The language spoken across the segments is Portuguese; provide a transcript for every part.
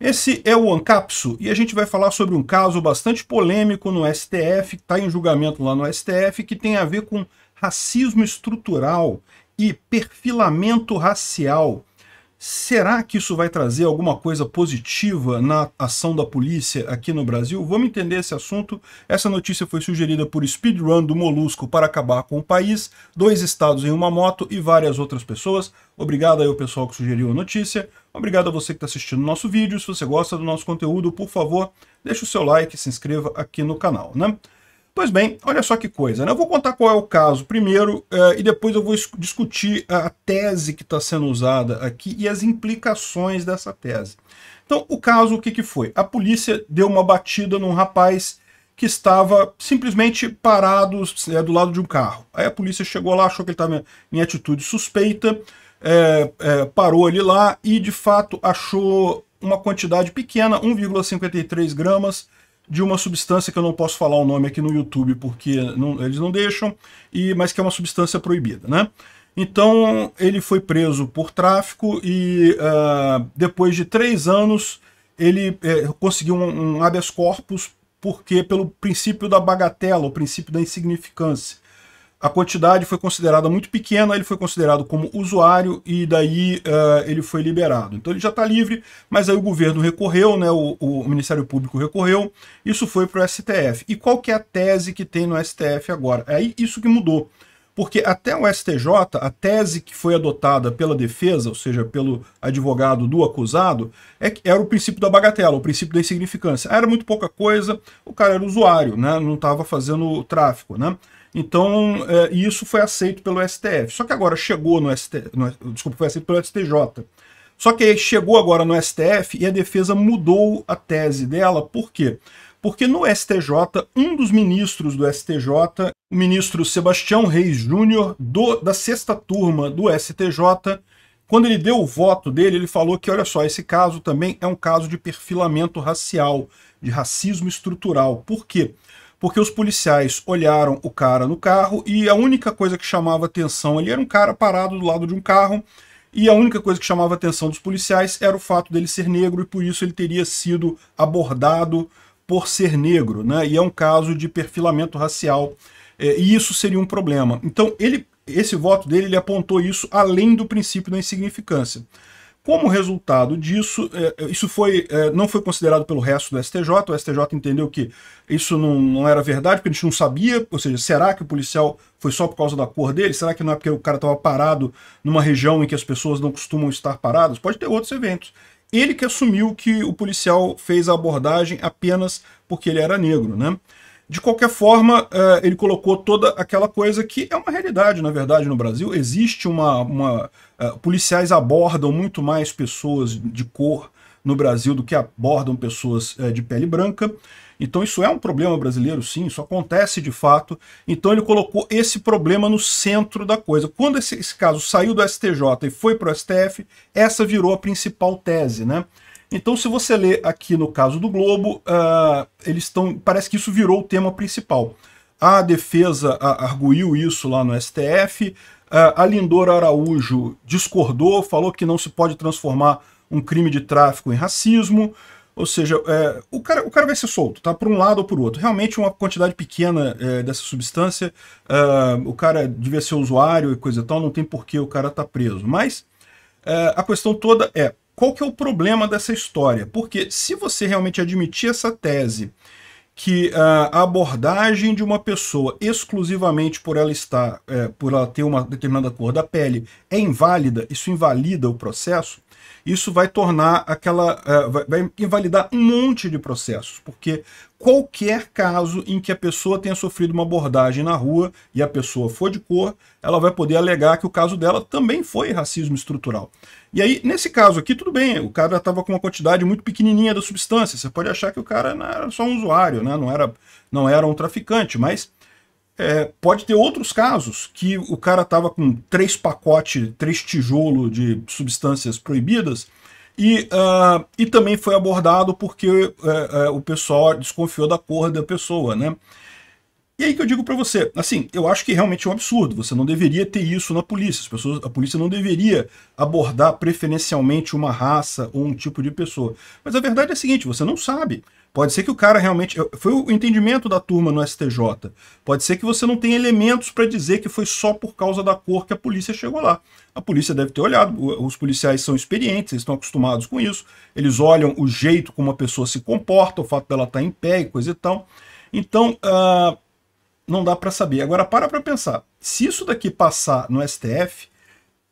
Esse é o Ancapso e a gente vai falar sobre um caso bastante polêmico no STF, que está em julgamento lá no STF, que tem a ver com racismo estrutural e perfilamento racial. Será que isso vai trazer alguma coisa positiva na ação da polícia aqui no Brasil? Vamos entender esse assunto. Essa notícia foi sugerida por Speedrun do Molusco para acabar com o país, dois estados em uma moto e várias outras pessoas. Obrigado aí ao pessoal que sugeriu a notícia. Obrigado a você que está assistindo o nosso vídeo. Se você gosta do nosso conteúdo, por favor, deixe o seu like e se inscreva aqui no canal, né? Pois bem, olha só que coisa, né? Eu vou contar qual é o caso primeiro eh, e depois eu vou discutir a tese que está sendo usada aqui e as implicações dessa tese. Então, o caso, o que, que foi? A polícia deu uma batida num rapaz que estava simplesmente parado é, do lado de um carro. Aí a polícia chegou lá, achou que ele estava em atitude suspeita, é, é, parou ali lá e de fato achou uma quantidade pequena, 1,53 gramas, de uma substância que eu não posso falar o nome aqui no YouTube porque não, eles não deixam, e, mas que é uma substância proibida, né? Então ele foi preso por tráfico e uh, depois de três anos ele é, conseguiu um, um habeas corpus porque pelo princípio da bagatela, o princípio da insignificância a quantidade foi considerada muito pequena, ele foi considerado como usuário e daí uh, ele foi liberado. Então ele já está livre, mas aí o governo recorreu, né, o, o Ministério Público recorreu, isso foi para o STF. E qual que é a tese que tem no STF agora? É isso que mudou. Porque até o STJ, a tese que foi adotada pela defesa, ou seja, pelo advogado do acusado, é era o princípio da bagatela, o princípio da insignificância. Era muito pouca coisa, o cara era usuário, né? não estava fazendo tráfico. Né? Então, é, isso foi aceito pelo STF. Só que agora chegou no STF, desculpa, foi aceito pelo STJ. Só que chegou agora no STF e a defesa mudou a tese dela, por quê? Porque no STJ, um dos ministros do STJ, o ministro Sebastião Reis Júnior, da sexta turma do STJ, quando ele deu o voto dele, ele falou que, olha só, esse caso também é um caso de perfilamento racial, de racismo estrutural. Por quê? porque os policiais olharam o cara no carro e a única coisa que chamava atenção ali era um cara parado do lado de um carro e a única coisa que chamava atenção dos policiais era o fato dele ser negro e por isso ele teria sido abordado por ser negro, né? E é um caso de perfilamento racial é, e isso seria um problema. Então ele, esse voto dele, ele apontou isso além do princípio da insignificância. Como resultado disso, é, é, isso foi, é, não foi considerado pelo resto do STJ, o STJ entendeu que isso não, não era verdade, porque a gente não sabia, ou seja, será que o policial foi só por causa da cor dele? Será que não é porque o cara estava parado numa região em que as pessoas não costumam estar paradas? Pode ter outros eventos. Ele que assumiu que o policial fez a abordagem apenas porque ele era negro, né? De qualquer forma, é, ele colocou toda aquela coisa que é uma realidade, na verdade, no Brasil. Existe uma. uma é, policiais abordam muito mais pessoas de cor no Brasil do que abordam pessoas é, de pele branca. Então isso é um problema brasileiro, sim, isso acontece de fato. Então ele colocou esse problema no centro da coisa. Quando esse, esse caso saiu do STJ e foi para o STF, essa virou a principal tese, né? Então, se você ler aqui no caso do Globo, uh, eles estão. Parece que isso virou o tema principal. A defesa arguiu isso lá no STF. Ah, a Lindor Araújo discordou, falou que não se pode transformar um crime de tráfico em racismo. Ou seja, é, o, cara, o cara vai ser solto, tá? Por um lado ou por outro. Realmente, uma quantidade pequena é, dessa substância, ah, o cara devia ser usuário e coisa e tal, não tem por que o cara tá preso. Mas é, a questão toda é: qual que é o problema dessa história? Porque se você realmente admitir essa tese que ah, a abordagem de uma pessoa exclusivamente por ela estar, é, por ela ter uma determinada cor da pele é inválida, isso invalida o processo, isso vai tornar aquela. É, vai invalidar um monte de processos, porque qualquer caso em que a pessoa tenha sofrido uma abordagem na rua e a pessoa for de cor, ela vai poder alegar que o caso dela também foi racismo estrutural. E aí, nesse caso aqui, tudo bem, o cara estava com uma quantidade muito pequenininha da substância, você pode achar que o cara não era só um usuário, né? não, era, não era um traficante, mas é, pode ter outros casos que o cara tava com três pacotes, três tijolos de substâncias proibidas e, uh, e também foi abordado porque uh, uh, o pessoal desconfiou da cor da pessoa, né? E aí que eu digo para você, assim, eu acho que realmente é um absurdo, você não deveria ter isso na polícia, as pessoas, a polícia não deveria abordar preferencialmente uma raça ou um tipo de pessoa. Mas a verdade é a seguinte, você não sabe, Pode ser que o cara realmente. Foi o entendimento da turma no STJ. Pode ser que você não tenha elementos para dizer que foi só por causa da cor que a polícia chegou lá. A polícia deve ter olhado, os policiais são experientes, eles estão acostumados com isso. Eles olham o jeito como a pessoa se comporta, o fato dela estar tá em pé e coisa e tal. Então, uh, não dá para saber. Agora, para para pensar. Se isso daqui passar no STF,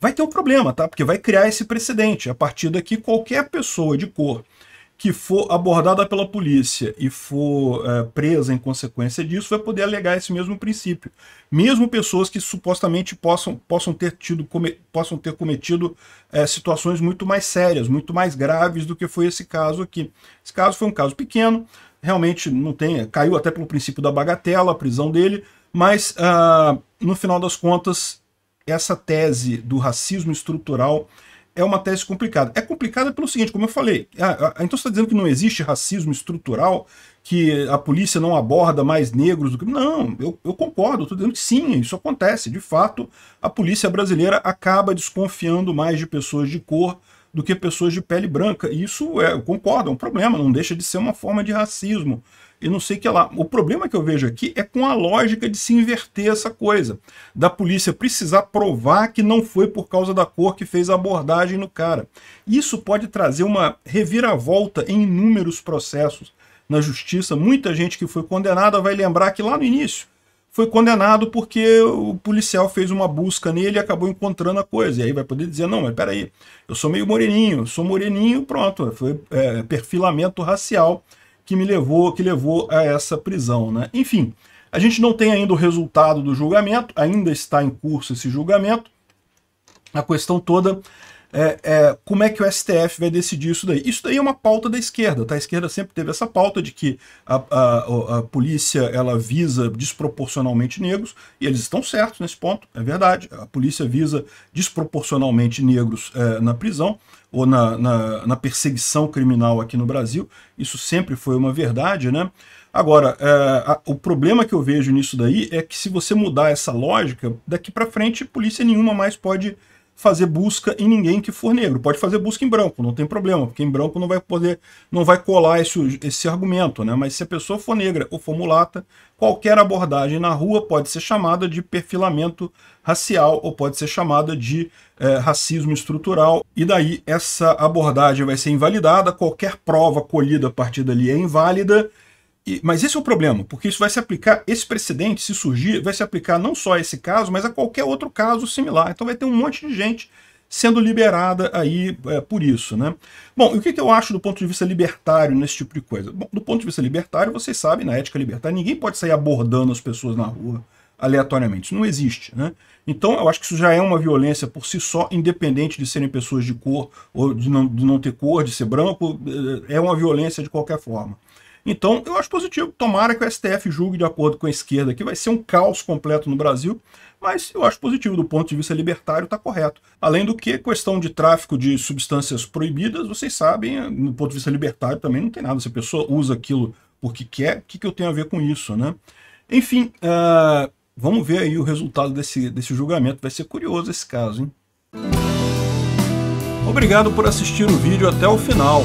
vai ter um problema, tá? Porque vai criar esse precedente. A partir daqui, qualquer pessoa de cor que for abordada pela polícia e for é, presa em consequência disso vai poder alegar esse mesmo princípio. Mesmo pessoas que supostamente possam, possam, ter, tido, come, possam ter cometido é, situações muito mais sérias, muito mais graves do que foi esse caso aqui. Esse caso foi um caso pequeno, realmente não tem, caiu até pelo princípio da bagatela, a prisão dele, mas ah, no final das contas, essa tese do racismo estrutural é uma tese complicada. É complicada pelo seguinte, como eu falei, então você está dizendo que não existe racismo estrutural, que a polícia não aborda mais negros do que. Não, eu, eu concordo, estou dizendo que sim, isso acontece. De fato, a polícia brasileira acaba desconfiando mais de pessoas de cor do que pessoas de pele branca. E isso é, eu concordo, é um problema, não deixa de ser uma forma de racismo. E não sei o que lá. O problema que eu vejo aqui é com a lógica de se inverter essa coisa. Da polícia precisar provar que não foi por causa da cor que fez a abordagem no cara. Isso pode trazer uma reviravolta em inúmeros processos na justiça. Muita gente que foi condenada vai lembrar que lá no início foi condenado porque o policial fez uma busca nele e acabou encontrando a coisa. E aí vai poder dizer, não, mas peraí, eu sou meio moreninho, sou moreninho, pronto, foi é, perfilamento racial que me levou, que levou a essa prisão. Né? Enfim, a gente não tem ainda o resultado do julgamento, ainda está em curso esse julgamento. A questão toda é, é, como é que o STF vai decidir isso daí. Isso daí é uma pauta da esquerda, tá? A esquerda sempre teve essa pauta de que a, a, a polícia ela visa desproporcionalmente negros, e eles estão certos nesse ponto, é verdade. A polícia visa desproporcionalmente negros é, na prisão, ou na, na, na, perseguição criminal aqui no Brasil. Isso sempre foi uma verdade, né? Agora, é, a, o problema que eu vejo nisso daí é que se você mudar essa lógica, daqui para frente polícia nenhuma mais pode fazer busca em ninguém que for negro. Pode fazer busca em branco, não tem problema, porque em branco não vai poder, não vai colar esse, esse argumento, né? Mas se a pessoa for negra ou for mulata, qualquer abordagem na rua pode ser chamada de perfilamento racial ou pode ser chamada de é, racismo estrutural. E daí essa abordagem vai ser invalidada, qualquer prova colhida a partir dali é inválida e, mas esse é o problema, porque isso vai se aplicar, esse precedente, se surgir, vai se aplicar não só a esse caso, mas a qualquer outro caso similar. Então vai ter um monte de gente sendo liberada aí é, por isso, né? Bom, e o que, que, eu acho do ponto de vista libertário nesse tipo de coisa? Bom, do ponto de vista libertário, vocês sabem, na ética libertária, ninguém pode sair abordando as pessoas na rua aleatoriamente, isso não existe, né? Então eu acho que isso já é uma violência por si só, independente de serem pessoas de cor ou de não, de não ter cor, de ser branco, é, é uma violência de qualquer forma. Então, eu acho positivo. Tomara que o STF julgue de acordo com a esquerda, que vai ser um caos completo no Brasil, mas eu acho positivo, do ponto de vista libertário, está correto. Além do que, questão de tráfico de substâncias proibidas, vocês sabem, do ponto de vista libertário também não tem nada. Se a pessoa usa aquilo porque quer, o que, que eu tenho a ver com isso, né? Enfim, uh, vamos ver aí o resultado desse, desse julgamento. Vai ser curioso esse caso, hein? Obrigado por assistir o vídeo até o final.